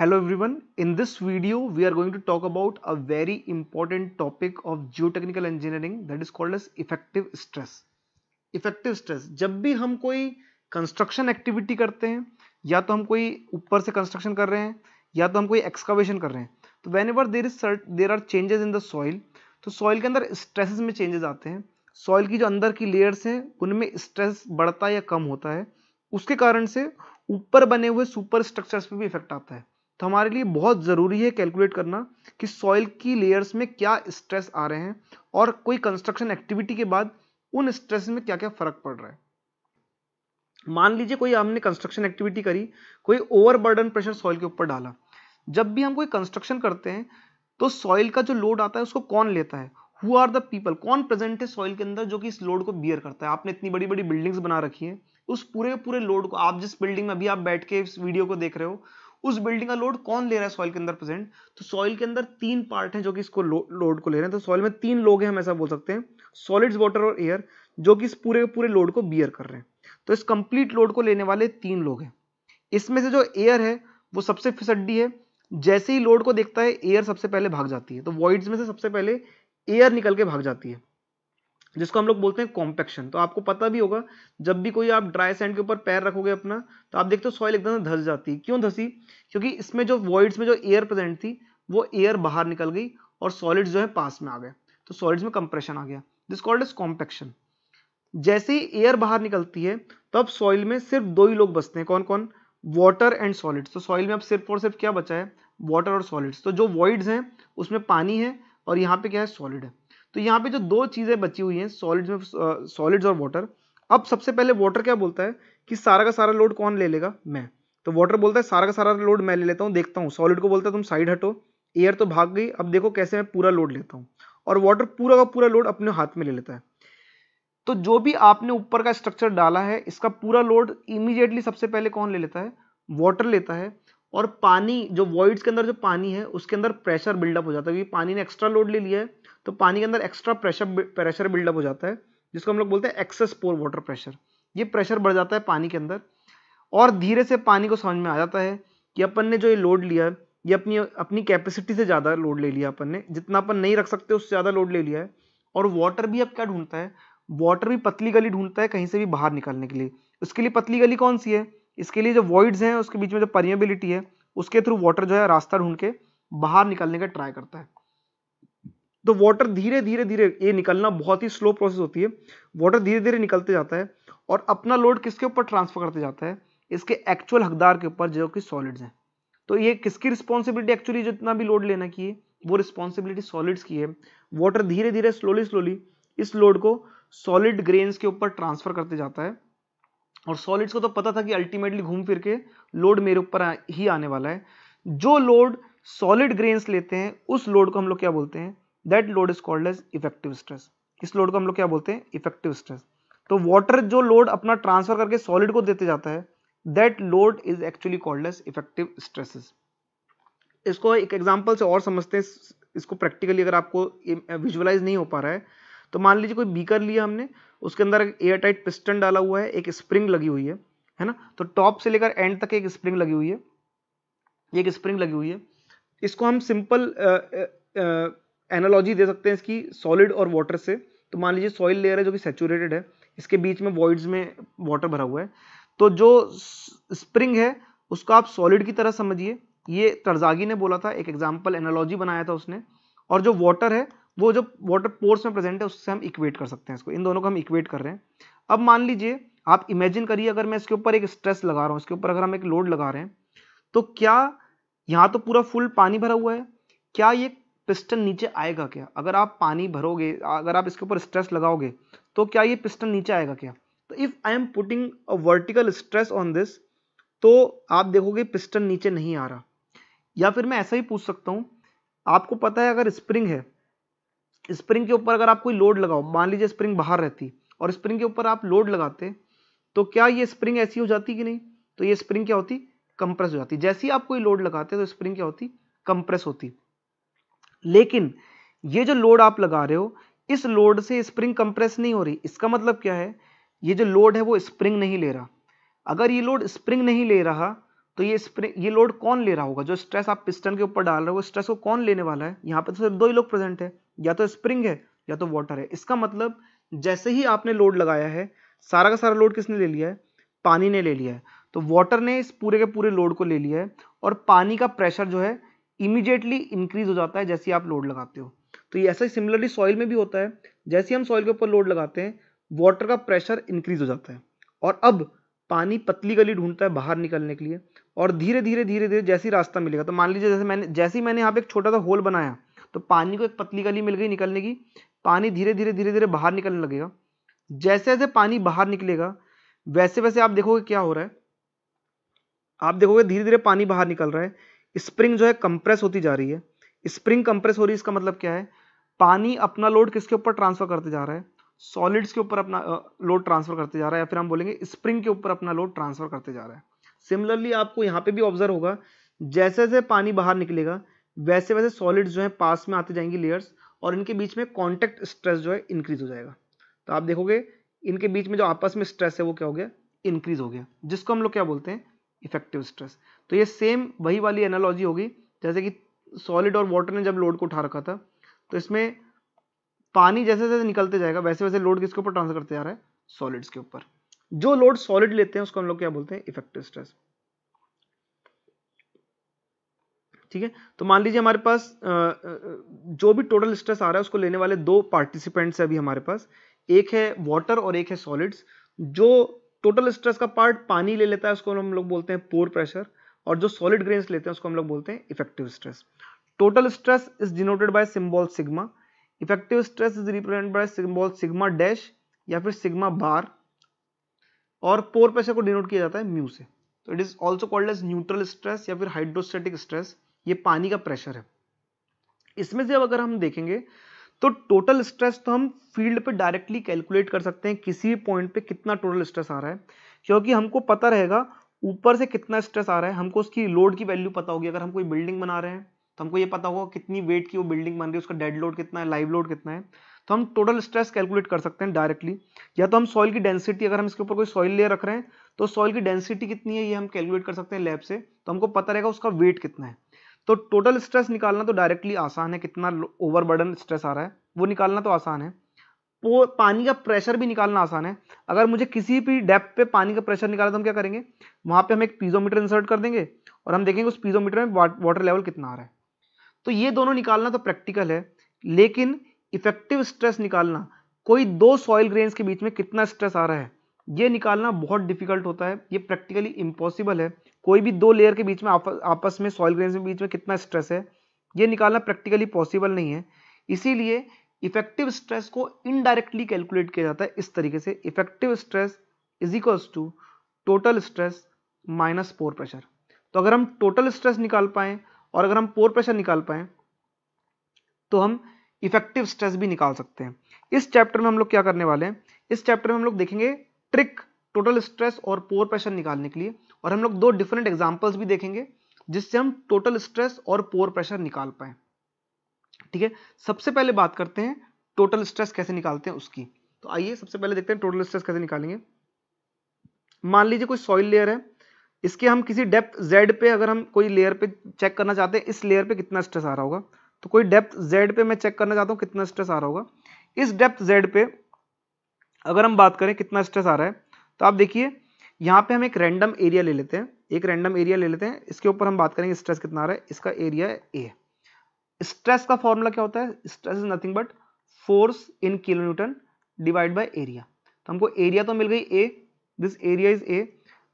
hello hello in this video we are going to talk about a very important topic of geotechnical engineering that is called as effective stress effective stress जब भी हम कोई construction activity करते हैं या तो हम कोई ऊपर से कंस्ट्रक्शन कर रहे हैं या तो हम कोई एक्सकावेशन कर रहे हैं तो whenever there is sort there are changes in the soil तो सॉइल के अंदर स्ट्रेसेस में चेंजेस आते हैं सॉइल की जो अंदर की लेयर्स हैं उनमें स्ट्रेस बढ़ता है या कम होता है उसके कारण से ऊपर बने हुए सुपर स्ट्रक्चर्स पर भी इफेक्ट आता है तो हमारे लिए बहुत ज़रूरी है कैलकुलेट करना कि सॉइल की लेयर्स में क्या स्ट्रेस आ रहे हैं और कोई कंस्ट्रक्शन एक्टिविटी के बाद उन स्ट्रेस में क्या क्या फ़र्क पड़ रहा है मान लीजिए कोई हमने कंस्ट्रक्शन एक्टिविटी करी कोई ओवरबर्डन प्रेशर सॉइल के ऊपर डाला जब भी हम कोई कंस्ट्रक्शन करते हैं तो सॉइल का जो लोड आता है उसको कौन लेता है हु आर द पीपल कौन प्रेजेंट है सॉइल के अंदर जो कि इस लोड को बियर करता है आपने इतनी बड़ी बड़ी बिल्डिंग्स बना रखी है उस पूरे पूरे लोड को आप जिस बिल्डिंग में अभी आप बैठ के इस वीडियो को देख रहे हो उस बिल्डिंग का लोड कौन ले रहा है सॉइल के अंदर प्रेजेंट तो सॉइल के अंदर तीन पार्ट हैं जो कि इसको लोड को ले रहे हैं तो सॉइल में तीन लोग हैं हम ऐसा बोल सकते हैं सॉलिड्स वाटर और एयर जो कि इस पूरे पूरे लोड को बियर कर रहे हैं तो इस कंप्लीट लोड को लेने वाले तीन लोग हैं इसमें से जो एयर है वो सबसे फिसड्डी है जैसे ही लोड को देखता है एयर सबसे पहले भाग जाती है तो वॉइड्स में से सबसे पहले एयर निकल के भाग जाती है जिसको हम लोग बोलते हैं कॉम्पेक्शन तो आपको पता भी होगा जब भी कोई आप ड्राई सैंड के ऊपर पैर रखोगे अपना तो आप देखते हो सॉइल एकदम से धस जाती है क्यों धसी क्योंकि इसमें जो वॉइड्स में जो एयर प्रेजेंट थी वो एयर बाहर निकल गई और सॉलिड्स जो है पास में आ गए तो सॉलिड्स में कंप्रेशन आ गया दिस कॉल्ड इज कॉम्पेक्शन जैसे ही एयर बाहर निकलती है तब तो सॉइल में सिर्फ दो ही लोग बसते हैं कौन कौन वाटर एंड सॉलिड्स तो सॉइल में अब सिर्फ और सिर्फ क्या बचा है वाटर और सॉलिड्स तो जो वॉइड्स हैं उसमें पानी है और यहाँ पे क्या है सॉलिड है तो यहाँ पे जो दो चीज़ें बची हुई हैं सॉलिड्स में सॉलिड्स और वाटर अब सबसे पहले वाटर क्या बोलता है कि सारा का सारा लोड कौन ले लेगा मैं तो वाटर बोलता है सारा का सारा लोड मैं ले लेता हूँ देखता हूँ सॉलिड को बोलता है तुम साइड हटो एयर तो भाग गई अब देखो कैसे मैं पूरा लोड लेता हूँ और वाटर पूरा का पूरा लोड अपने हाथ में ले लेता है तो जो भी आपने ऊपर का स्ट्रक्चर डाला है इसका पूरा लोड इमीडिएटली सबसे पहले कौन ले लेता है वाटर लेता है और पानी जो वॉइड्स के अंदर जो पानी है उसके अंदर प्रेशर बिल्डअप हो जाता है क्योंकि पानी ने एक्स्ट्रा लोड ले लिया है तो पानी के अंदर एक्स्ट्रा प्रेशर प्रेशर बिल्डअप हो जाता है जिसको हम लोग बोलते हैं एक्सेस पोर वाटर प्रेशर ये प्रेशर बढ़ जाता है पानी के अंदर और धीरे से पानी को समझ में आ जाता है कि अपन ने जो ये लोड लिया है ये अपनी अपनी कैपेसिटी से ज़्यादा लोड ले लिया अपन ने जितना अपन नहीं रख सकते उससे ज़्यादा लोड ले लिया है और वाटर भी अब क्या ढूंढता है वाटर भी पतली गली ढूंढता है कहीं से भी बाहर निकालने के लिए उसके लिए पतली गली कौन सी है इसके लिए जो वॉइड्स हैं उसके बीच में जो परमेबिलिटी है उसके थ्रू वाटर जो है रास्ता ढूंढ के बाहर निकालने का ट्राई करता है तो वाटर धीरे धीरे धीरे ये निकलना बहुत ही स्लो प्रोसेस होती है वाटर धीरे धीरे निकलते जाता है और अपना लोड किसके ऊपर ट्रांसफर करते जाता है इसके एक्चुअल हकदार के ऊपर जो कि सॉलिड्स हैं तो ये किसकी रिस्पॉन्सिबिलिटी एक्चुअली जितना भी लोड लेना की है वो रिस्पॉन्सिबिलिटी सॉलिड्स की है वाटर धीरे धीरे स्लोली स्लोली इस लोड को सॉलिड ग्रेन्स के ऊपर ट्रांसफर करते जाता है और सॉलिड्स को तो पता था कि अल्टीमेटली घूम फिर के लोड मेरे ऊपर ही आने वाला है जो लोड सॉलिड ग्रेन्स लेते हैं उस लोड को हम लोग क्या बोलते हैं that load is called as effective stress इस लोड को हम लोग क्या बोलते हैं इफेक्टिव स्ट्रेस तो वाटर जो लोड अपना ट्रांसफर करके सॉलिड को देते जाता है that load is actually called as effective stresses इसको एक एग्जाम्पल से और समझते हैं इसको प्रैक्टिकली अगर आपको विजुअलाइज नहीं हो पा रहा है तो मान लीजिए कोई बीकर लिया हमने उसके अंदर एयर टाइट पिस्टन डाला हुआ है एक स्प्रिंग लगी हुई है है ना तो टॉप से लेकर एंड तक एक स्प्रिंग लगी हुई है एक स्प्रिंग लगी हुई है इसको हम सिंपल एनालॉजी दे सकते हैं इसकी सॉलिड और वाटर से तो मान लीजिए सॉइल लेयर है जो कि सेचूरेटेड है इसके बीच में वॉइड्स में वाटर भरा हुआ है तो जो स्प्रिंग है उसको आप सॉलिड की तरह समझिए ये तरजागी ने बोला था एक एग्जाम्पल एनालॉजी बनाया था उसने और जो वाटर है वो जो वाटर पोर्स में प्रेजेंट है उससे हम इक्वेट कर सकते हैं इसको इन दोनों को हम इक्वेट कर रहे हैं अब मान लीजिए आप इमेजिन करिए अगर मैं इसके ऊपर एक स्ट्रेस लगा रहा हूँ इसके ऊपर अगर हम एक लोड लगा रहे हैं तो क्या यहाँ तो पूरा फुल पानी भरा हुआ है क्या ये पिस्टन नीचे आएगा क्या अगर आप पानी भरोगे अगर आप इसके ऊपर स्ट्रेस लगाओगे तो क्या ये पिस्टन नीचे आएगा क्या तो if I am putting a vertical stress on this तो आप देखोगे पिस्टन नीचे नहीं आ रहा या फिर मैं ऐसा ही पूछ सकता हूँ आपको पता है अगर स्प्रिंग है स्प्रिंग के ऊपर अगर आप कोई लोड लगाओ मान लीजिए स्प्रिंग बाहर रहती और स्प्रिंग के ऊपर आप लोड लगाते तो क्या ये स्प्रिंग ऐसी हो जाती कि नहीं तो ये स्प्रिंग क्या होती कंप्रेस हो जाती जैसे ही आप कोई लोड लगाते तो स्प्रिंग क्या होती कंप्रेस होती लेकिन ये जो लोड आप लगा रहे हो इस लोड से स्प्रिंग कंप्रेस नहीं हो रही इसका मतलब क्या है ये जो लोड है वो स्प्रिंग नहीं ले रहा अगर ये लोड स्प्रिंग नहीं ले रहा तो ये स्प्रिंग ये लोड कौन ले रहा होगा जो स्ट्रेस आप पिस्टन के ऊपर डाल रहे हो वो स्ट्रेस को कौन लेने वाला है यहाँ पर तो सिर्फ दो ही लोग प्रेजेंट तो है या तो स्प्रिंग है या तो वाटर है इसका मतलब जैसे ही आपने लोड लगाया है सारा का सारा लोड किसने ले लिया है पानी ने ले लिया है तो वाटर ने इस पूरे के पूरे लोड को ले लिया है और पानी का प्रेशर जो है इमीडिएटली इंक्रीज हो जाता है जैसे आप लोड लगाते हो तो ये ऐसा ही सिमिलरली सॉइल में भी होता है जैसे हम सॉइल के ऊपर लोड लगाते हैं वाटर का प्रेशर इंक्रीज हो जाता है और अब पानी पतली गली ढूंढता है बाहर निकलने के लिए और धीरे धीरे धीरे धीरे जैसे ही रास्ता मिलेगा तो मान लीजिए जैसे मैंने जैसे ही मैंने यहाँ पे एक छोटा सा होल बनाया तो पानी को एक पतली गली मिल गई निकलने की पानी धीरे धीरे धीरे धीरे बाहर निकलने लगेगा जैसे जैसे पानी बाहर निकलेगा वैसे वैसे आप देखोगे क्या हो रहा है आप देखोगे धीरे धीरे पानी बाहर निकल रहा है स्प्रिंग जो है कंप्रेस होती जा रही है स्प्रिंग कंप्रेस हो रही है इसका मतलब क्या है पानी अपना लोड किसके ऊपर ट्रांसफर करते जा रहा है सॉलिड्स के ऊपर अपना लोड ट्रांसफर करते जा रहा है या फिर हम बोलेंगे स्प्रिंग के ऊपर अपना लोड ट्रांसफर करते जा रहा है सिमिलरली आपको यहाँ पे भी ऑब्जर्व होगा जैसे जैसे पानी बाहर निकलेगा वैसे वैसे सॉलिड्स जो है पास में आते जाएंगी लेयर्स और इनके बीच में कॉन्टेक्ट स्ट्रेस जो है इंक्रीज हो जाएगा तो आप देखोगे इनके बीच में जो आपस में स्ट्रेस है वो क्या हो गया इंक्रीज हो गया जिसको हम लोग क्या बोलते हैं इफेक्टिव स्ट्रेस तो ये सेम वही वाली एनालॉजी होगी जैसे कि सॉलिड और वाटर ने जब लोड को उठा रखा था तो इसमें पानी जैसे जैसे निकलते जाएगा वैसे वैसे लोड किसके ऊपर ट्रांसफर करते जा रहा है सॉलिड्स के ऊपर जो लोड सॉलिड लेते हैं उसको हम लोग क्या बोलते हैं इफेक्टिव स्ट्रेस ठीक है तो मान लीजिए हमारे पास जो भी टोटल स्ट्रेस आ रहा है उसको लेने वाले दो पार्टिसिपेंट्स है अभी हमारे पास एक है वाटर और एक है सॉलिड्स जो टोटल स्ट्रेस का पार्ट पानी ले लेता है उसको हम लोग बोलते हैं पोर प्रेशर और जो सॉलिड ग्रेन्स लेते हैं उसको हम लोग बोलते हैं effective stress total stress is denoted by symbol sigma effective stress is represent by symbol sigma dash या फिर सिग्मा बार और पोर प्रेशर को डिनोट किया जाता है म्यू से तो it is also called as neutral stress या फिर हाइड्रोस्टेटिक स्ट्रेस ये पानी का प्रेशर है इसमें से अब अगर हम देखेंगे तो टोटल स्ट्रेस तो हम फील्ड पे डायरेक्टली कैलकुलेट कर सकते हैं किसी भी पॉइंट पे कितना टोटल स्ट्रेस आ रहा है क्योंकि हमको पता रहेगा ऊपर से कितना स्ट्रेस आ रहा है हमको उसकी लोड की वैल्यू पता होगी अगर हम कोई बिल्डिंग बना रहे हैं तो हमको ये पता होगा कितनी वेट की वो बिल्डिंग बन रही है उसका डेड लोड कितना है लाइव लोड कितना है तो हम टोटल स्ट्रेस कैलकुलेट कर सकते हैं डायरेक्टली या तो हम सॉइल की डेंसिटी अगर हम इसके ऊपर कोई सॉइल लेयर रख रहे हैं तो सॉइल की डेंसिटी कितनी है ये हम कैलकुलेट कर सकते हैं लैब से तो हमको पता रहेगा उसका वेट कितना है तो टोटल स्ट्रेस निकालना तो डायरेक्टली आसान है कितना ओवरबर्डन स्ट्रेस आ रहा है वो निकालना तो आसान है पानी का प्रेशर भी निकालना आसान है अगर मुझे किसी भी डेप पे पानी का प्रेशर निकालना तो हम क्या करेंगे वहाँ पे हम एक पीजोमीटर इंसर्ट कर देंगे और हम देखेंगे उस पीजोमीटर में वाटर लेवल कितना आ रहा है तो ये दोनों निकालना तो प्रैक्टिकल है लेकिन इफेक्टिव स्ट्रेस निकालना कोई दो सॉइल ग्रेन्स के बीच में कितना स्ट्रेस आ रहा है ये निकालना बहुत डिफिकल्ट होता है ये प्रैक्टिकली इम्पॉसिबल है कोई भी दो लेयर के बीच में आप, आपस में सॉइल ग्रेन्स के बीच में कितना स्ट्रेस है ये निकालना प्रैक्टिकली पॉसिबल नहीं है इसीलिए इफेक्टिव स्ट्रेस को इनडायरेक्टली कैलकुलेट किया जाता है इस तरीके से effective stress is equals to total stress minus pore pressure तो अगर हम टोटल स्ट्रेस निकाल पाए और अगर हम पोर प्रेशर निकाल पाए तो हम इफेक्टिव स्ट्रेस भी निकाल सकते हैं इस चैप्टर में हम लोग क्या करने वाले हैं इस चैप्टर में हम लोग देखेंगे ट्रिक टोटल स्ट्रेस और पोर प्रेशर निकालने के लिए और हम लोग दो डिफरेंट एग्जाम्पल्स भी देखेंगे जिससे हम टोटल स्ट्रेस और पोर प्रेशर निकाल पाएं ठीक है सबसे पहले बात करते हैं टोटल स्ट्रेस कैसे निकालते हैं उसकी तो आइए सबसे पहले देखते हैं टोटल स्ट्रेस कैसे निकालेंगे मान लीजिए कोई सॉइल लेयर है इसके हम किसी डेप्थ जेड पे अगर हम कोई लेयर पे चेक करना चाहते हैं इस लेयर पे कितना स्ट्रेस आ रहा होगा तो कोई डेप्थ जेड पे मैं चेक करना चाहता हूँ कितना स्ट्रेस आ रहा होगा इस डेप्थ जेड पे अगर हम बात करें कितना स्ट्रेस आ रहा है तो आप देखिए यहाँ पे हम एक रैंडम एरिया ले लेते हैं एक रैंडम एरिया ले लेते हैं इसके ऊपर हम बात करेंगे स्ट्रेस कितना आ रहा है इसका एरिया ए स्ट्रेस का फॉर्मूला क्या होता है stress is nothing but force in kilo newton divide by area तो हमको एरिया तो मिल गई a this area is a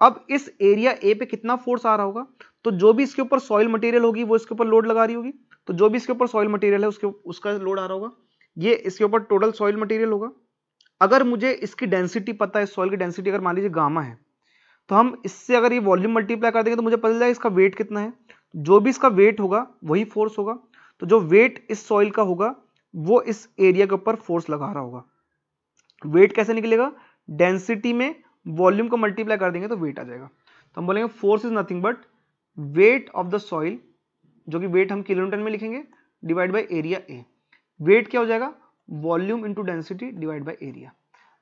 अब इस एरिया ए पे कितना फोर्स आ रहा होगा तो जो भी इसके ऊपर सॉइल मटेरियल होगी वो इसके ऊपर लोड लगा रही होगी तो जो भी इसके ऊपर सॉइल मटेरियल है उसके उसका लोड आ रहा होगा ये इसके ऊपर टोटल सॉइल मटेरियल होगा अगर मुझे इसकी डेंसिटी पता है सॉइल की डेंसिटी अगर मान लीजिए गामा है तो हम इससे अगर ये वॉल्यूम मल्टीप्लाई कर देंगे तो मुझे पता चल जाएगा इसका वेट कितना है जो भी इसका वेट होगा वही फोर्स होगा तो जो वेट इस सॉइल का होगा वो इस एरिया के ऊपर फोर्स लगा रहा होगा वेट कैसे निकलेगा डेंसिटी में वॉल्यूम को मल्टीप्लाई कर देंगे तो वेट आ जाएगा तो हम बोलेंगे force is nothing but weight of the soil जो कि वेट हम किलोमीटर में लिखेंगे divide by area a weight क्या हो जाएगा volume into density divide by area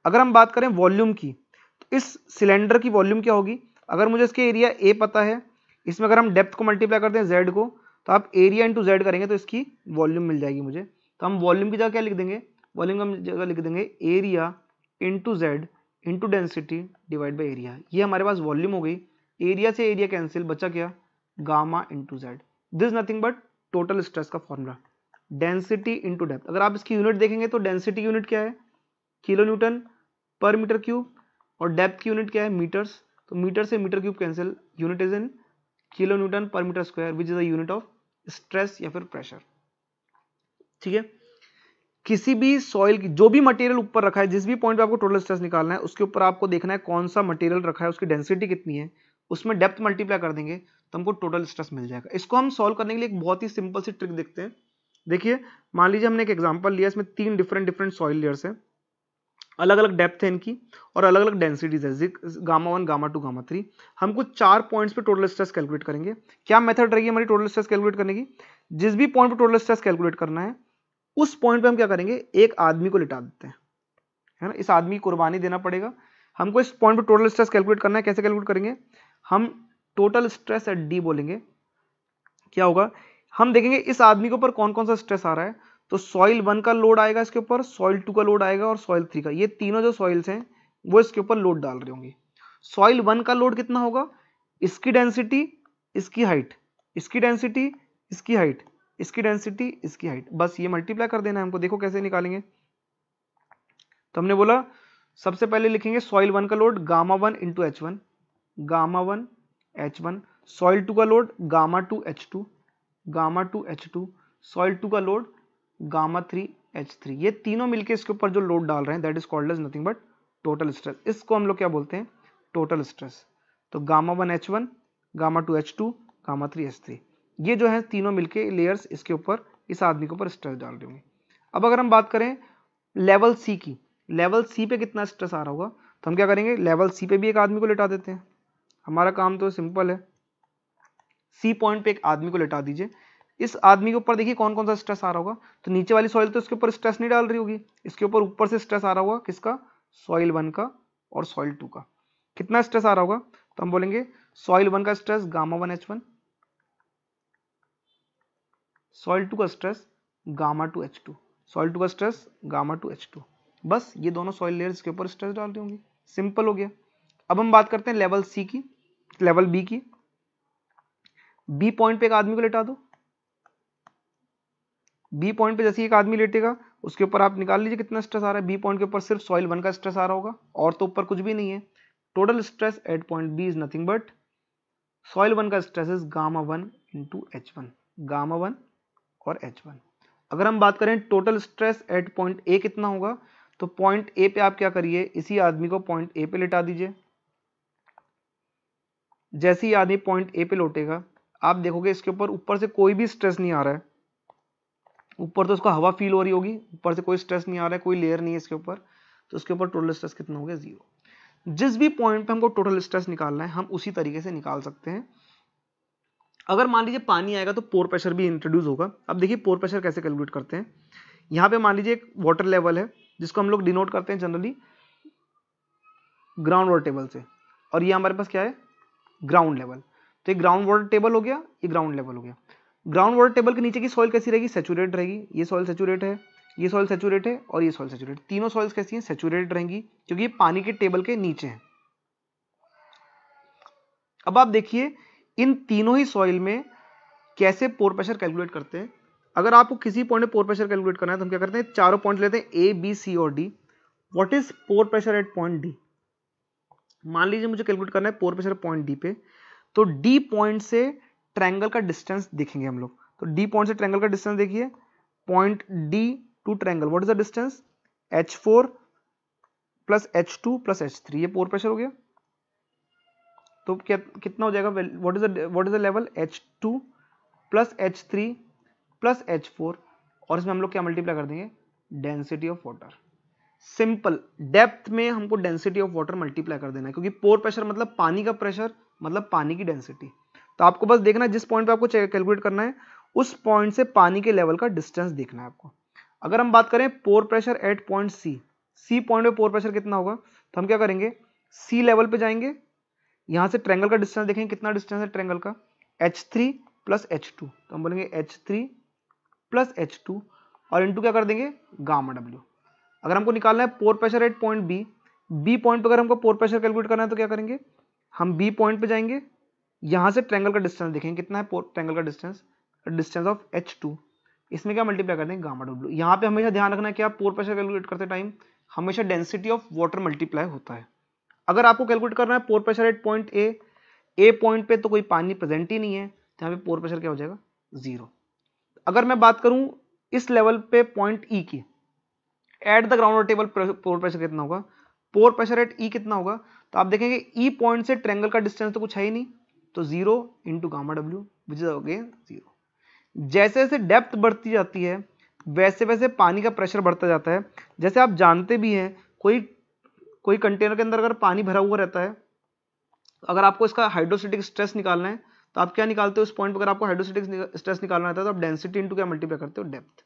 अगर हम बात करें वॉल्यूम की तो इस सिलेंडर की वॉल्यूम क्या होगी अगर मुझे इसके एरिया ए पता है इसमें अगर हम डेप्थ को मल्टीप्लाई करते हैं जेड को तो आप एरिया इंटू जेड करेंगे तो इसकी वॉल्यूम मिल जाएगी मुझे तो हम वॉल्यूम की जगह क्या लिख देंगे वॉल्यूम हम जगह लिख देंगे area into Z into density divide by area ये हमारे पास वॉल्यूम हो गई एरिया से एरिया कैंसिल बचा क्या gamma into Z this nothing but total stress का फॉर्मूला डेंसिटी इंटू डेप्थ अगर आप इसकी यूनिट देखेंगे तो डेंसिटी यूनिट क्या है kilo newton per metre cube और डेप्थ की यूनिट क्या है मीटर्स तो मीटर से metre cube cancel unit is in kilo newton per metre square which is the unit of stress या फिर प्रेशर ठीक है किसी भी सॉइल की जो भी मटेरियल ऊपर रखा है जिस भी पॉइंट पे आपको टोटल स्ट्रेस निकालना है उसके ऊपर आपको देखना है कौन सा मटेरियल रखा है उसकी डेंसिटी कितनी है उसमें डेप्थ मल्टीप्लाई कर देंगे तो हमको टोटल स्ट्रेस मिल जाएगा इसको हम सॉल्व करने के लिए एक बहुत ही सिंपल सी ट्रिक देखते हैं देखिए मान लीजिए हमने एक एग्जाम्पल लिया इसमें तीन डिफरेंट डिफरेंट सॉइल लेयर्स है अलग अलग डेप्थ है इनकी और अलग अलग डेंसिटीज है gamma one gamma two gamma three हमको चार पॉइंट्स पे टोटल स्ट्रेस कैलकुलेट करेंगे क्या मेथड रहेगी हमारी टोटल स्ट्रेस कैलकुलेट करने की जिस भी पॉइंट पे टोटल स्ट्रेस कैलकुलेट करना है उस पॉइंट पे हम क्या करेंगे एक आदमी को लिटा देते हैं है ना इस आदमी की कुर्बानी देना पड़ेगा हमको इस पॉइंट पर टोटल स्ट्रेस कैलकुलेट करना है कैसे कैलकुलेट करेंगे हम टोटल स्ट्रेस एट डी बोलेंगे क्या होगा हम देखेंगे इस आदमी के ऊपर कौन कौन सा स्ट्रेस आ रहा है तो सॉइल वन का लोड आएगा इसके ऊपर सॉइल टू का लोड आएगा और सॉइल थ्री का ये तीनों जो सॉइल्स हैं वो इसके ऊपर लोड डाल रहे होंगे सॉइल वन का लोड कितना होगा इसकी डेंसिटी इसकी हाइट इसकी डेंसिटी इसकी हाइट इसकी डेंसिटी इसकी हाइट बस ये मल्टीप्लाई कर देना है हमको देखो कैसे निकालेंगे तो हमने बोला सबसे पहले लिखेंगे सॉइल वन का load gamma one into H one gamma one H one soil two का load gamma two H two gamma two H two soil two का load gamma three H three ये तीनों मिलके इसके ऊपर जो लोड डाल रहे हैं that is called as nothing but total stress इसको हम लोग क्या बोलते हैं टोटल स्ट्रेस तो gamma one H one gamma two H two gamma three H three ये जो है तीनों मिलके लेयर्स इसके ऊपर इस आदमी के ऊपर स्ट्रेस डाल रहे होंगे अब अगर हम बात करें लेवल सी की लेवल सी पे कितना स्ट्रेस आ रहा होगा तो हम क्या करेंगे लेवल सी पे भी एक आदमी को लेटा देते हैं हमारा काम तो सिंपल है सी पॉइंट पे एक आदमी को लेटा दीजिए इस आदमी के ऊपर देखिए कौन कौन सा स्ट्रेस आ रहा होगा तो नीचे वाली सॉइल तो इसके ऊपर स्ट्रेस नहीं डाल रही होगी इसके ऊपर ऊपर से स्ट्रेस आ रहा होगा किसका सॉइल वन का और सॉइल टू का कितना स्ट्रेस आ रहा होगा तो हम बोलेंगे सॉइल वन का stress gamma one H one soil two का stress gamma two H two soil two का stress gamma two H two बस ये दोनों सॉइल लेयर्स के ऊपर स्ट्रेस डाल रही होंगी सिंपल हो गया अब हम बात करते हैं लेवल सी की लेवल बी की बी पॉइंट पे एक आदमी को लेटा दो बी पॉइंट पे जैसे एक आदमी लेटेगा उसके ऊपर आप निकाल लीजिए कितना स्ट्रेस आ रहा है बी पॉइंट के ऊपर सिर्फ सॉइल वन का स्ट्रेस आ रहा होगा और तो ऊपर कुछ भी नहीं है total stress at point B is nothing but soil one का stress is gamma one into H one gamma one और एच वन अगर हम बात करें total stress at point A कितना होगा तो पॉइंट ए पे आप क्या करिए इसी आदमी को पॉइंट ए पे लेटा दीजिए जैसे ही आदमी पॉइंट ए पे लौटेगा आप देखोगे इसके ऊपर ऊपर से कोई भी स्ट्रेस नहीं आ रहा है ऊपर तो उसको हवा फील हो रही होगी ऊपर से कोई स्ट्रेस नहीं आ रहा है कोई लेयर नहीं है इसके ऊपर तो उसके ऊपर टोटल स्ट्रेस कितना हो गया जीरो जिस भी पॉइंट पे हमको टोटल स्ट्रेस निकालना है हम उसी तरीके से निकाल सकते हैं अगर मान लीजिए पानी आएगा तो पोर प्रेशर भी इंट्रोड्यूस होगा अब देखिए पोर प्रेशर कैसे कैलकुलेट करते हैं यहाँ पे मान लीजिए एक वाटर लेवल है जिसको हम लोग डिनोट करते हैं जनरली ग्राउंड वाटर टेबल से और ये हमारे पास क्या है ग्राउंड लेवल तो ये ग्राउंड वाटर टेबल हो गया ये ग्राउंड लेवल हो गया ग्राउंड वाटर टेबल के नीचे की सॉइल कैसी रहेगी सेचुरेट रहेगी ये सॉइल सेचुरेट है ये सॉइल सेचुरेट है और ये सॉइल सेचुरेट तीनों सॉइल्स कैसी हैं सेचुरेट रहेंगी क्योंकि ये पानी के टेबल के नीचे हैं अब आप देखिए इन तीनों ही सॉइल में कैसे पोर प्रेशर कैलकुलेट करते हैं अगर आपको किसी पॉइंट में पोर प्रेशर कैलकुलेट करना है तो हम क्या करते हैं चारों पॉइंट लेते हैं ए बी सी और D what is pore pressure at point D मान लीजिए मुझे कैलकुलेट करना है पोर प्रेशर पॉइंट डी पे तो डी पॉइंट से ट्रैंगल का डिस्टेंस देखेंगे हम लोग तो डी पॉइंट से ट्रैंगल का डिस्टेंस देखिए point D to triangle what is the distance H four plus H two plus H three ये पोर प्रेशर हो गया तो क्या कितना हो जाएगा what is what is the level H two plus H three plus H four और इसमें हम लोग क्या मल्टीप्लाई कर देंगे density of water simple depth में हमको डेंसिटी ऑफ वाटर मल्टीप्लाई कर देना है क्योंकि पोर प्रेशर मतलब पानी का प्रेशर मतलब पानी की डेंसिटी तो आपको बस देखना जिस पॉइंट पे आपको कैलकुलेट करना है उस पॉइंट से पानी के लेवल का डिस्टेंस देखना है आपको अगर हम बात करें pore pressure at point C C point पे पोर प्रेशर कितना होगा तो हम क्या करेंगे सी लेवल पे जाएंगे यहाँ से ट्रेंगल का डिस्टेंस देखेंगे कितना डिस्टेंस है ट्रेंगल का H three plus H two तो हम बोलेंगे H three plus H two और इंटू क्या कर देंगे गामा डब्ल्यू अगर हमको निकालना है pore pressure at point B B point पर अगर हमको पोर प्रेशर कैलकुलेट करना है तो क्या करेंगे हम बी पॉइंट पर जाएंगे यहाँ से ट्रेंगल का डिस्टेंस देखेंगे कितना है ट्रेंगल का distance distance of H two इसमें क्या मल्टीप्लाई करते हैं गामा डब्ल्यू यहाँ पे हमेशा ध्यान रखना है कि आप पोर प्रेशर कैलकुलेट करते टाइम हमेशा डेंसिटी ऑफ वाटर मल्टीप्लाई होता है अगर आपको कैलकुलेट करना है pore pressure at point A A point पे तो कोई पानी प्रेजेंट ही नहीं है तो यहाँ पे पोर प्रेशर क्या हो जाएगा जीरो अगर मैं बात करूं इस लेवल पे पॉइंट ई e की at the ground table pore pressure कितना होगा पोर प्रेशर एट ई कितना होगा तो आप देखेंगे ई e पॉइंट से ट्रेंगल का डिस्टेंस तो कुछ है ही नहीं तो zero into gamma W which is again zero जैसे जैसे डेप्थ बढ़ती जाती है वैसे वैसे पानी का प्रेशर बढ़ता जाता है जैसे आप जानते भी हैं कोई कोई कंटेनर के अंदर अगर पानी भरा हुआ रहता है तो अगर आपको इसका हाइड्रोसिटिक स्ट्रेस निकालना है तो आप क्या निकालते हो उस पॉइंट पर अगर आपको हाइड्रोसिटिक स्ट्रेस निकालना रहता है तो आप डेंसिटी इंटू क्या मल्टीप्लाई करते हो डेप्थ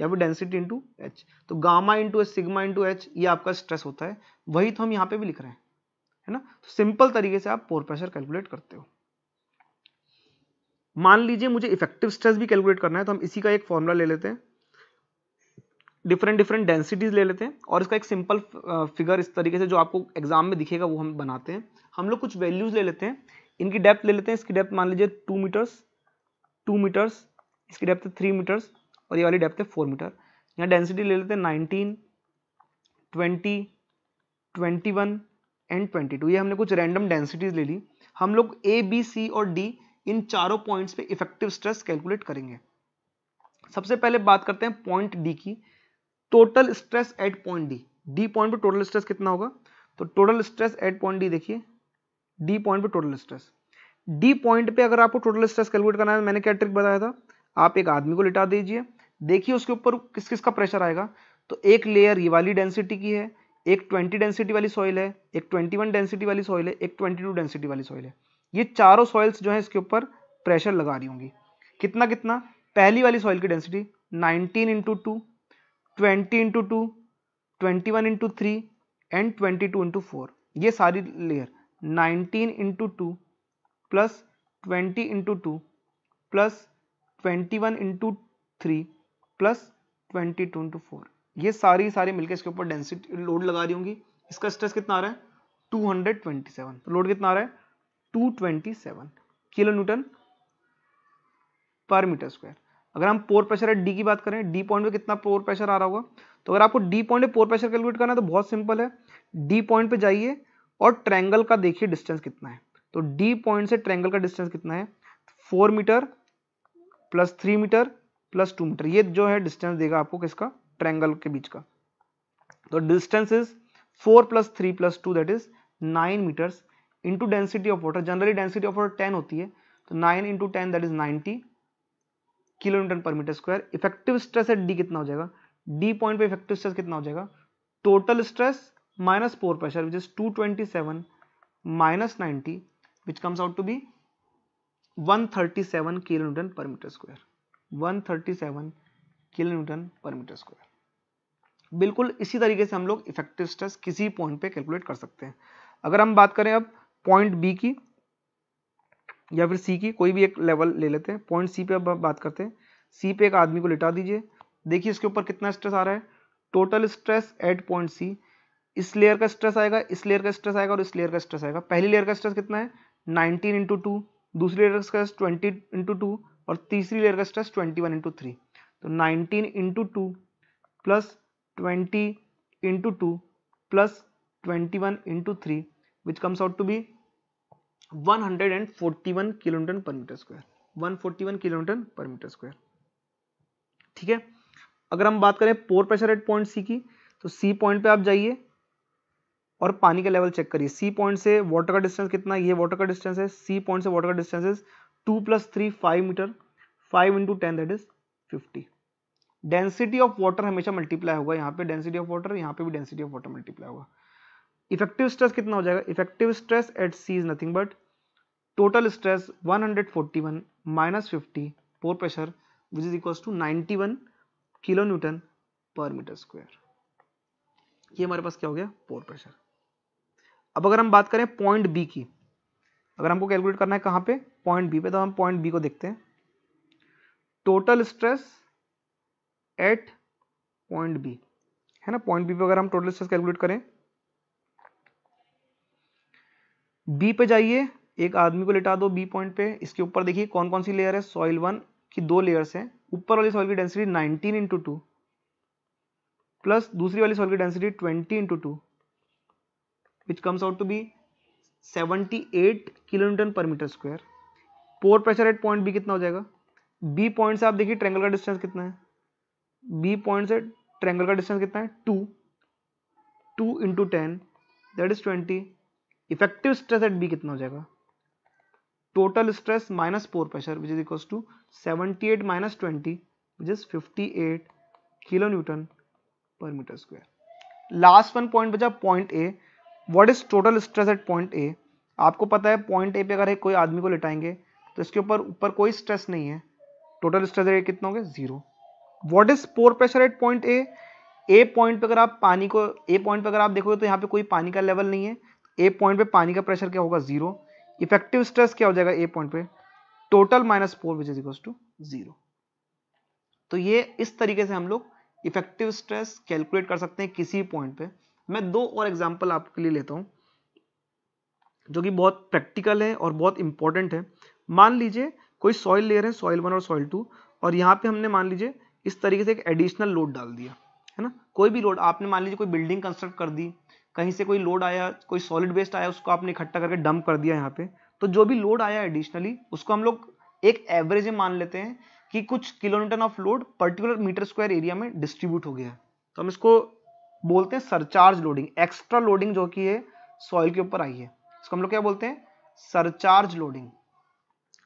या फिर डेंसिटी इंटू एच तो gamma into H sigma into H ये आपका स्ट्रेस होता है वही तो हम यहाँ पे भी लिख रहे हैं है ना तो सिंपल तरीके से आप पोर प्रेशर कैलकुलेट करते हो मान लीजिए मुझे इफेक्टिव स्ट्रेस भी कैलकुलेट करना है तो हम इसी का एक फॉर्मूला ले लेते हैं डिफरेंट डिफरेंट डेंसिटीज ले लेते हैं और इसका एक सिंपल फिगर इस तरीके से जो आपको एग्जाम में दिखेगा वो हम बनाते हैं हम लोग कुछ वैल्यूज ले लेते हैं इनकी डेप्थ ले लेते हैं इसकी डेप्थ मान लीजिए टू मीटर्स टू मीटर्स इसकी डेप्थ है थ्री मीटर्स और ये वाली डेप्थ है फोर मीटर यहाँ डेंसिटी ले लेते हैं nineteen twenty twenty one and twenty two ये हमने कुछ रैंडम डेंसिटीज ले ली हम लोग ए बी सी और डी इन चारों पॉइंट्स पे इफेक्टिव स्ट्रेस कैलकुलेट करेंगे सबसे पहले बात करते हैं पॉइंट डी की total stress at point D D point पे टोटल स्ट्रेस कितना होगा तो total stress at point D देखिए डी पॉइंट पे टोटल स्ट्रेस डी पॉइंट पे अगर आपको टोटल स्ट्रेस कैलकुलेट करना है मैंने क्या ट्रिक बताया था आप एक आदमी को लिटा दीजिए देखिए उसके ऊपर किस किस का प्रेशर आएगा तो एक लेयर ये वाली डेंसिटी की है एक 20 डेंसिटी वाली सॉइल है एक 21 डेंसिटी वाली सॉइल है एक 22 डेंसिटी वाली सॉइल है ये चारों सॉइल्स जो है इसके ऊपर प्रेशर लगा रही होंगी कितना कितना पहली वाली सॉइल की density 19 into two twenty into two twenty one into three and twenty two into four ये सारी layer 19 into two plus twenty into two plus twenty one into three plus twenty two into four ये सारी सारी मिलकर इसके ऊपर density load लगा रही होंगी इसका स्ट्रेस कितना आ रहा है 227 लोड कितना आ रहा है 227 kilo newton per metre square अगर हम पोर प्रेशर एट डी की बात करें डी पॉइंट पे कितना पोर प्रेशर आ रहा होगा तो अगर आपको डी पॉइंट पे पोर प्रेशर कैलकुलेट करना है तो बहुत सिंपल है डी पॉइंट पे जाइए और ट्रैंगल का देखिए डिस्टेंस कितना है तो डी पॉइंट से ट्रैंगल का डिस्टेंस कितना है four metre plus three metre plus two metre ये जो है डिस्टेंस देगा आपको किसका ट्रैंगल के बीच का तो distance is four plus three plus two that is nine metres into density of water generally density of water ten होती है तो nine into ten that is ninety kilometre per metre square effective stress at D कितना हो जाएगा D point पे effective stress कितना हो जाएगा total stress minus pore pressure which is two twenty seven minus ninety which comes out to be one thirty seven kilometre per metre square one thirty seven kilometre per metre square बिल्कुल इसी तरीके से हम लोग effective stress किसी point पे calculate कर सकते हैं अगर हम बात करें अब पॉइंट बी की या फिर सी की कोई भी एक लेवल ले लेते हैं पॉइंट सी पे अब बात करते हैं सी पे एक आदमी को लिटा दीजिए देखिए इसके ऊपर कितना स्ट्रेस आ रहा है total stress at point C इस लेयर का स्ट्रेस आएगा इस लेयर का स्ट्रेस आएगा और इस लेयर का स्ट्रेस आएगा पहली लेयर का स्ट्रेस कितना है नाइनटीन इंटू टू दूसरी लेयर का स्ट्रेस ट्वेंटी इंटू टू और तीसरी लेयर का stress twenty one into three तो nineteen into two plus twenty into two plus twenty one into three which comes out to be 141 kilometre per metre square 141 kilometre per metre square ठीक है अगर हम बात करें pore pressure at point C की तो सी point पे आप जाइए और पानी का लेवल चेक करिए सी पॉइंट से वाटर का डिस्टेंस कितना ये वाटर का डिस्टेंस है सी पॉइंट से वाटर का distance is two plus three five metre five into ten that is fifty density of water हमेशा मल्टीप्लाई होगा यहाँ पे डेंसिटी ऑफ वाटर यहाँ पे भी डेंसिटी ऑफ वाटर मल्टीप्लाई होगा इफेक्टिव स्ट्रेस कितना हो जाएगा effective stress at C is nothing but total stress 141 minus 50 pour pressure which is equal to 91 kilo newton per metre square ये हमारे पास क्या हो गया पोर प्रेशर अब अगर हम बात करें पॉइंट बी की अगर हमको कैलकुलेट करना है कहां पे पॉइंट बी पे तो हम पॉइंट बी को देखते हैं total stress at point B है ना पॉइंट बी पे अगर हम टोटल स्ट्रेस कैलकुलेट करें बी पे जाइए एक आदमी को लेटा दो बी पॉइंट पे इसके ऊपर देखिए कौन कौन सी लेयर है सॉइल वन की दो लेयर्स हैं ऊपर वाली सॉइल की density nineteen into two plus दूसरी वाली सॉइल की density twenty into two which comes out to be seventy eight kilometre per metre square pore pressure at point B कितना हो जाएगा बी पॉइंट से आप देखिए ट्रेंगल का डिस्टेंस कितना है बी पॉइंट से ट्रेंगल का डिस्टेंस कितना है two two into ten that is twenty effective stress at B कितना हो जाएगा total stress minus pore pressure which is equals to seventy eight minus twenty which is fifty eight kilo newton per metre square last one point बचा point A what is total stress at point A आपको पता है point A पे अगर एक कोई आदमी को लिटाएंगे तो इसके ऊपर ऊपर कोई स्ट्रेस नहीं है टोटल स्ट्रेस रेट कितना हो गया zero what is pore pressure at point A A point पे अगर आप पानी को ए पॉइंट पे अगर आप देखोगे तो यहाँ पे कोई पानी का लेवल नहीं है ए पॉइंट पे पानी का प्रेशर क्या होगा जीरो इफेक्टिव स्ट्रेस क्या हो जाएगा ए पॉइंट पे total minus four which is equal to zero तो ये इस तरीके से हम लोग इफेक्टिव स्ट्रेस कैलकुलेट कर सकते हैं किसी पॉइंट पे मैं दो और एग्जाम्पल आपके लिए लेता हूँ जो कि बहुत प्रैक्टिकल है और बहुत इंपॉर्टेंट है मान लीजिए कोई सॉइल ले रहे हैं सॉइल वन और सॉइल टू और यहाँ पे हमने मान लीजिए इस तरीके से एक एडिशनल लोड डाल दिया है ना कोई भी लोड आपने मान लीजिए कोई बिल्डिंग कंस्ट्रक्ट कर दी कहीं से कोई लोड आया कोई सॉलिड वेस्ट आया उसको आपने इकट्ठा करके डंप कर दिया यहाँ पे तो जो भी लोड आया एडिशनली उसको हम लोग एक एवरेज मान लेते हैं कि कुछ kilometre of load particular metre square area में डिस्ट्रीब्यूट हो गया है तो हम इसको बोलते हैं सरचार्ज लोडिंग एक्स्ट्रा लोडिंग जो कि है सॉइल के ऊपर आई है इसको हम लोग क्या बोलते हैं सरचार्ज लोडिंग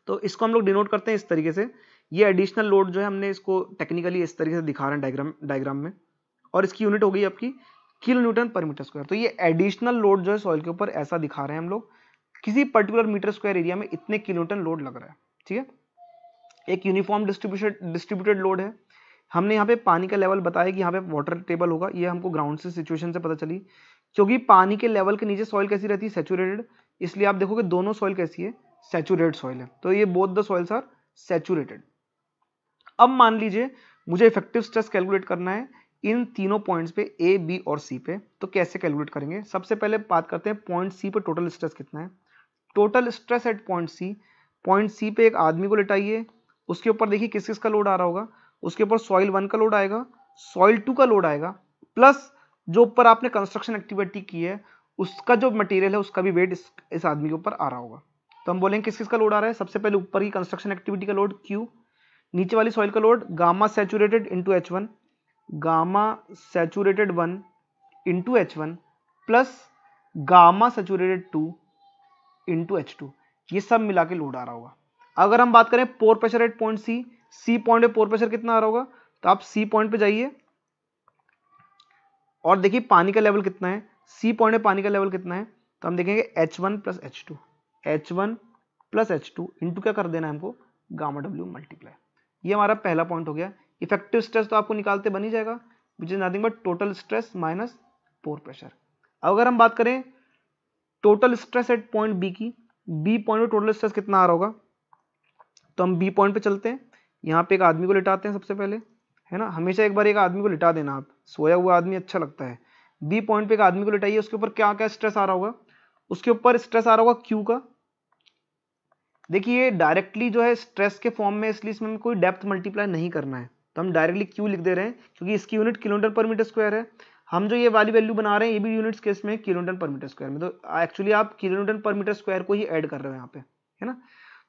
तो इसको हम लोग डिनोट करते हैं इस तरीके से ये एडिशनल लोड जो है हमने इसको टेक्निकली इस तरीके से दिखा रहे हैं डायग्राम डायग्राम में और इसकी यूनिट हो गई आपकी kilo newton per metre square तो ये एडिशनल लोड जो है सॉइल के ऊपर ऐसा दिखा रहे हैं हम लोग किसी पर्टिकुलर मीटर स्क्वायर एरिया में इतने किलो न्यूटन लोड लग रहा है ठीक है एक यूनिफॉर्म डिस्ट्रीब्यूशन डिस्ट्रीब्यूटेड लोड है हमने यहाँ पे पानी का लेवल बताया कि यहाँ पे वाटर टेबल होगा ये हमको ग्राउंड से सिचुएशन से पता चली क्योंकि पानी के लेवल के नीचे सॉइल कैसी रहती है सेचुरेटेड इसलिए आप देखोगे दोनों सॉइल कैसी है सेचुरेटेड सॉइल है तो ये both the soils are saturated अब मान लीजिए मुझे इफेक्टिव स्ट्रेस कैलकुलेट करना है इन तीनों पॉइंट्स पे ए बी और सी पे तो कैसे कैलकुलेट करेंगे सबसे पहले बात करते हैं पॉइंट सी पे टोटल स्ट्रेस कितना है total stress at point C point C पे एक आदमी को लेटाइए उसके ऊपर देखिए किस किस का लोड आ रहा होगा उसके ऊपर सॉइल वन का लोड आएगा सॉइल टू का लोड आएगा प्लस जो ऊपर आपने कंस्ट्रक्शन एक्टिविटी की है उसका जो मटेरियल है उसका भी वेट इस, इस आदमी के ऊपर आ रहा होगा तो हम बोलेंगे किस किस का लोड आ रहा है सबसे पहले ऊपर की कंस्ट्रक्शन एक्टिविटी का लोड क्यू नीचे वाली सॉइल का load gamma saturated into H one gamma saturated one into H one plus gamma saturated two into H two ये सब मिला के लोड आ रहा होगा अगर हम बात करें pore pressure at point C C point पे पोर प्रेशर कितना आ रहा होगा तो आप सी पॉइंट पे जाइए और देखिए पानी का लेवल कितना है सी पॉइंट पे पानी का लेवल कितना है तो हम देखेंगे H one plus H two H one plus H two into क्या कर देना है हमको गामा डब्ल्यू मल्टीप्लाई ये हमारा पहला पॉइंट हो गया इफेक्टिव स्ट्रेस तो आपको निकालते बन ही जाएगा which is nothing but total stress minus pore pressure अगर हम बात करें total stress at point B की बी पॉइंट पे टोटल स्ट्रेस कितना आ रहा होगा तो हम बी पॉइंट पे चलते हैं यहाँ पे एक आदमी को लिटाते हैं सबसे पहले है ना हमेशा एक बार एक आदमी को लिटा देना आप सोया हुआ आदमी अच्छा लगता है बी पॉइंट पे एक आदमी को लिटाइए उसके ऊपर क्या क्या स्ट्रेस आ रहा होगा उसके ऊपर स्ट्रेस आ रहा होगा क्यू का देखिए डायरेक्टली जो है स्ट्रेस के फॉर्म में इसलिए इसमें कोई डेप्थ मल्टीप्लाई नहीं करना है तो हम डायरेक्टली क्यू लिख दे रहे हैं क्योंकि इसकी unit kilometre per metre square है हम जो ये वाली वैल्यू बना रहे हैं ये भी यूनिट्स केस में किलोमीटर पर मीटर स्क्वायर में तो एक्चुअली आप किलोमीटर पर मीटर स्क्वायर को ही ऐड कर रहे हो यहाँ पे है ना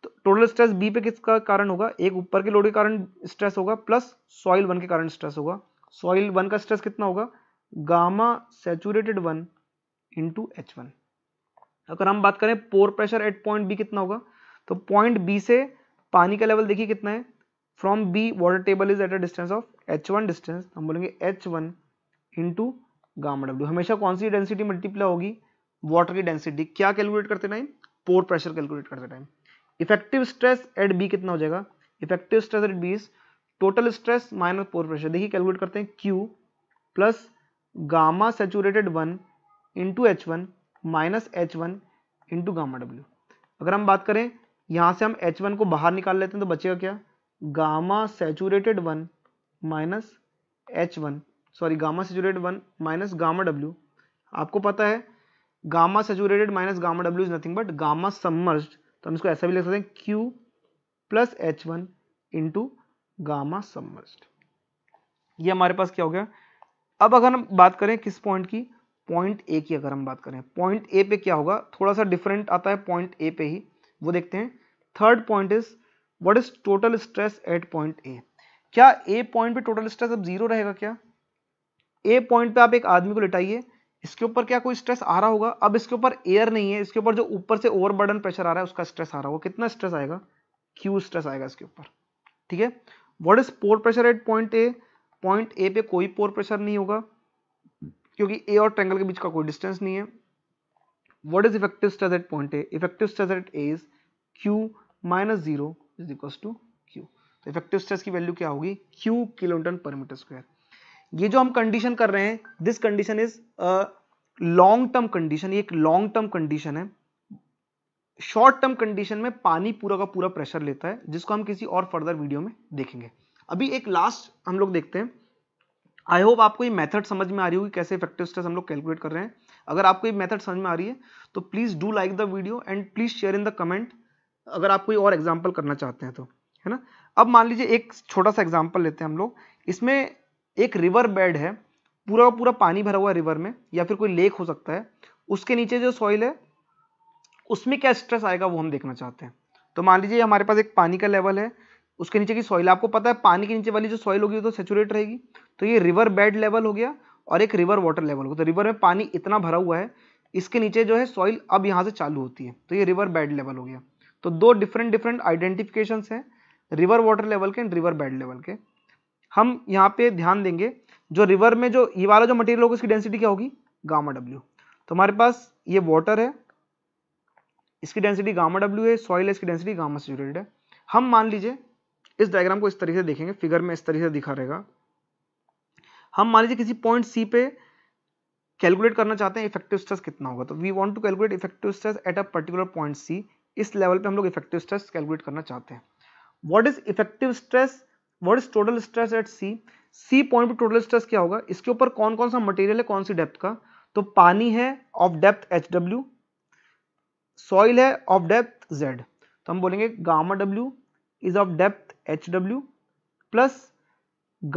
तो टोटल स्ट्रेस बी पे किसका कारण होगा एक ऊपर के लोड के कारण स्ट्रेस होगा प्लस सॉइल वन के कारण स्ट्रेस होगा सॉइल वन का स्ट्रेस कितना होगा gamma saturated one into H one अगर हम बात करें pore pressure at point B कितना होगा तो पॉइंट बी से पानी का लेवल देखिए कितना है from B water table is at a distance of H one distance हम बोलेंगे H one into gamma W हमेशा कौन सी डेंसिटी मल्टीप्लाई होगी वाटर की डेंसिटी क्या कैलकुलेट करते टाइम पोर प्रेशर कैलकुलेट करते time effective stress at B कितना हो जाएगा effective stress at B is total stress minus pore pressure देखिए कैलकुलेट करते हैं Q plus gamma saturated one into H one minus H one into gamma W अगर हम बात करें यहाँ से हम एच वन को बाहर निकाल लेते हैं तो बचेगा क्या gamma saturated one minus H one sorry gamma saturated one minus gamma W आपको पता है gamma saturated minus gamma W is nothing but gamma submerge तो हम इसको ऐसा भी लिख सकते हैं Q plus H one into gamma submerge ये हमारे पास क्या हो गया अब अगर हम बात करें किस पॉइंट की पॉइंट ए की अगर हम बात करें पॉइंट ए पे क्या होगा थोड़ा सा डिफरेंट आता है पॉइंट ए पे ही वो देखते हैं third point is what is total stress at point A क्या ए पॉइंट पे टोटल स्ट्रेस अब जीरो रहेगा क्या ए पॉइंट पे आप एक आदमी को लिटाइए इसके ऊपर क्या कोई स्ट्रेस आ रहा होगा अब इसके ऊपर एयर नहीं है इसके ऊपर जो ऊपर से ओवरबर्डन प्रेशर आ रहा है उसका स्ट्रेस आ रहा होगा कितना स्ट्रेस आएगा क्यू स्ट्रेस आएगा इसके ऊपर ठीक है what is pore pressure at point A point A पे कोई पोर प्रेशर नहीं होगा क्योंकि ए और ट्रेंगल के बीच का कोई डिस्टेंस नहीं है what is effective stress at point A effective stress at A is Q minus zero is equal to Q तो इफेक्टिव स्ट्रेस की वैल्यू क्या होगी Q kilometre per metre square ये जो हम कंडीशन कर रहे हैं this condition is long term condition ये एक लॉन्ग टर्म कंडीशन है शॉर्ट टर्म कंडीशन में पानी पूरा का पूरा प्रेशर लेता है जिसको हम किसी और फर्दर वीडियो में देखेंगे अभी एक लास्ट हम लोग देखते हैं आई होप आपको ये मेथड समझ में आ रही होगी कैसे इफेक्टिव स्ट्रेस हम लोग कैलकुलेट कर रहे हैं अगर आपको ये मेथड समझ में आ रही है तो please do like the video and please share in the comment अगर आप कोई और एग्जाम्पल करना चाहते हैं तो है ना अब मान लीजिए एक छोटा सा एग्जाम्पल लेते हैं हम लोग इसमें एक रिवर बेड है पूरा पूरा पानी भरा हुआ है रिवर में या फिर कोई लेक हो सकता है उसके नीचे जो सॉइल है उसमें क्या स्ट्रेस आएगा वो हम देखना चाहते हैं तो मान लीजिए हमारे पास एक पानी का लेवल है उसके नीचे की सॉइल आपको पता है पानी के नीचे वाली जो सॉइल होगी तो सेचुरेट रहेगी तो ये रिवर बेड लेवल हो गया और एक रिवर वाटर लेवल हो तो रिवर में पानी इतना भरा हुआ है इसके नीचे जो है सॉइल अब यहाँ से चालू होती है तो ये रिवर बेड लेवल हो गया तो दो डिफरेंट डिफरेंट आइडेंटिफिकेशन हैं रिवर वाटर लेवल के एंड रिवर बेड लेवल के हम यहाँ पे ध्यान देंगे जो रिवर में जो ये वाला जो मटेरियल होगा उसकी डेंसिटी क्या होगी गामा डब्ल्यू तो हमारे पास ये वाटर है इसकी डेंसिटी गामा डब्ल्यू है सॉइल इसकी डेंसिटी गामा सेचुरेटेड है हम मान लीजिए इस डायग्राम को इस तरीके से देखेंगे फिगर में इस तरीके से दिखा रहेगा हम मान लीजिए किसी पॉइंट सी पे कैलकुलेट करना चाहते हैं इफेक्टिव स्ट्रेस कितना होगा तो we want to calculate effective stress at a particular point C इस लेवल पे हम लोग इफेक्टिव स्ट्रेस कैलकुलेट करना चाहते हैं what is effective stress what is total stress at C C point पे टोटल स्ट्रेस क्या होगा इसके ऊपर कौन कौन सा मटेरियल है कौन सी डेप्थ का तो पानी है of depth H W soil है ऑफ डेप्थ जेड तो हम बोलेंगे gamma W is of depth H W plus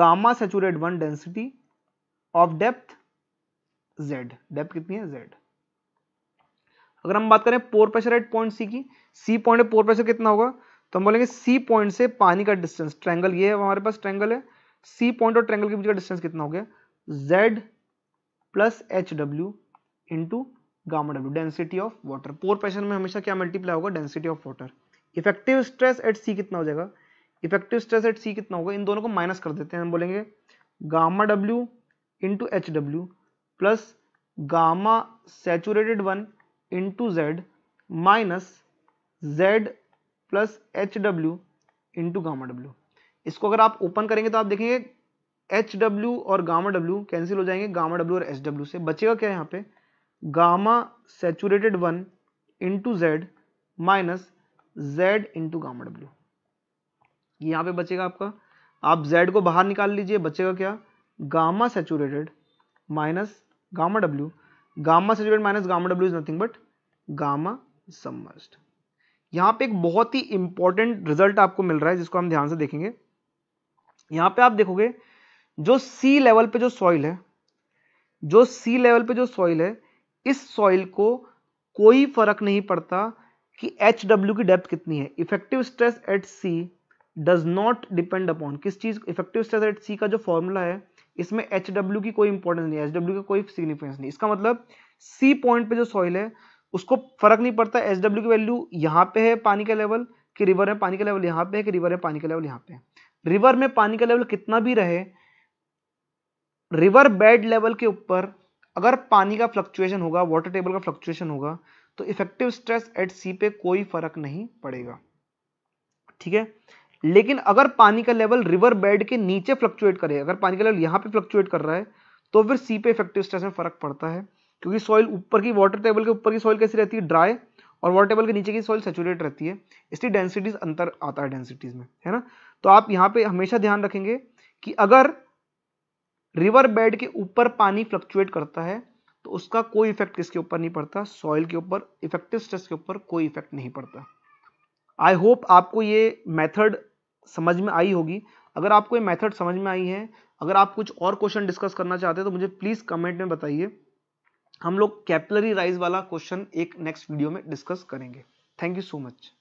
gamma saturate one density of depth Z depth कितनी है जेड अगर हम बात करें pore pressure at point C की सी पॉइंट पोर प्रेशर कितना होगा तो हम बोलेंगे सी पॉइंट से पानी का डिस्टेंस ट्रैंगल ये है हमारे पास ट्रैंगल है सी पॉइंट और ट्रैंगल के बीच का डिस्टेंस कितना हो गया Z plus H W into gamma W density of water pore pressure में हमेशा क्या मल्टीप्लाई होगा density of water effective stress at C कितना हो जाएगा इफेक्टिव स्ट्रेस एट सी कितना होगा इन दोनों को माइनस कर देते हैं हम बोलेंगे gamma W into H W plus gamma saturated one into Z minus Z plus H W into gamma W इसको अगर आप ओपन करेंगे तो आप देखेंगे एच डब्ल्यू और गामा डब्ल्यू कैंसिल हो जाएंगे गामा डब्ल्यू और एच डब्ल्यू से बचेगा क्या यहाँ पे gamma saturated one into Z minus Z into gamma W ये यहाँ पे बचेगा आपका आप जेड को बाहर निकाल लीजिए बचेगा क्या gamma saturated minus gamma W gamma saturated minus gamma W is nothing but gamma submerged यहां पे एक बहुत ही इंपॉर्टेंट रिजल्ट आपको मिल रहा है जिसको हम ध्यान से देखेंगे यहां पे आप देखोगे जो सी लेवल पे जो सॉइल है जो सी लेवल पे जो सॉइल है इस सॉइल को कोई फर्क नहीं पड़ता कि एच डब्ल्यू की डेप्थ कितनी है effective stress at C does not depend upon किस चीज इफेक्टिव स्ट्रेस एट सी का जो फॉर्मूला है इसमें एच डब्ल्यू की कोई इंपॉर्टेंस नहीं है एच डब्ल्यू का कोई सिग्निफिकेंस नहीं इसका मतलब सी पॉइंट पे जो सॉइल है उसको फर्क नहीं पड़ता एस डब्ल्यू की वैल्यू यहाँ पे है पानी का लेवल कि रिवर में पानी का लेवल यहाँ पे है कि रिवर में पानी का लेवल यहाँ पे है रिवर में पानी का लेवल कितना भी रहे रिवर बेड लेवल के ऊपर अगर पानी का फ्लक्चुएशन होगा वाटर टेबल का फ्लक्चुएशन होगा तो इफेक्टिव स्ट्रेस एट सी पे कोई फर्क नहीं पड़ेगा ठीक है लेकिन अगर पानी का लेवल रिवर बेड के नीचे फ्लक्चुएट करे अगर पानी का लेवल यहाँ पे फ्लक्चुएट कर रहा है तो फिर सी पे इफेक्टिव स्ट्रेस में फर्क पड़ता है क्योंकि सॉइल ऊपर की वाटर टेबल के ऊपर की सॉइल कैसी रहती है ड्राई और वाटर टेबल के नीचे की सॉइल सेचुरेट रहती है इसलिए डेंसिटीज अंतर आता है डेंसिटीज में है ना तो आप यहाँ पे हमेशा ध्यान रखेंगे कि अगर रिवर बेड के ऊपर पानी फ्लक्चुएट करता है तो उसका कोई इफेक्ट किसके ऊपर नहीं पड़ता सॉइल के ऊपर इफेक्टिव स्ट्रेस के ऊपर कोई इफेक्ट नहीं पड़ता आई होप आपको ये मेथड समझ में आई होगी अगर आपको ये मेथड समझ में आई है अगर आप कुछ और क्वेश्चन डिस्कस करना चाहते हैं तो मुझे प्लीज़ कमेंट में बताइए हम लोग कैपिलरी राइज वाला क्वेश्चन एक नेक्स्ट वीडियो में डिस्कस करेंगे थैंक यू सो मच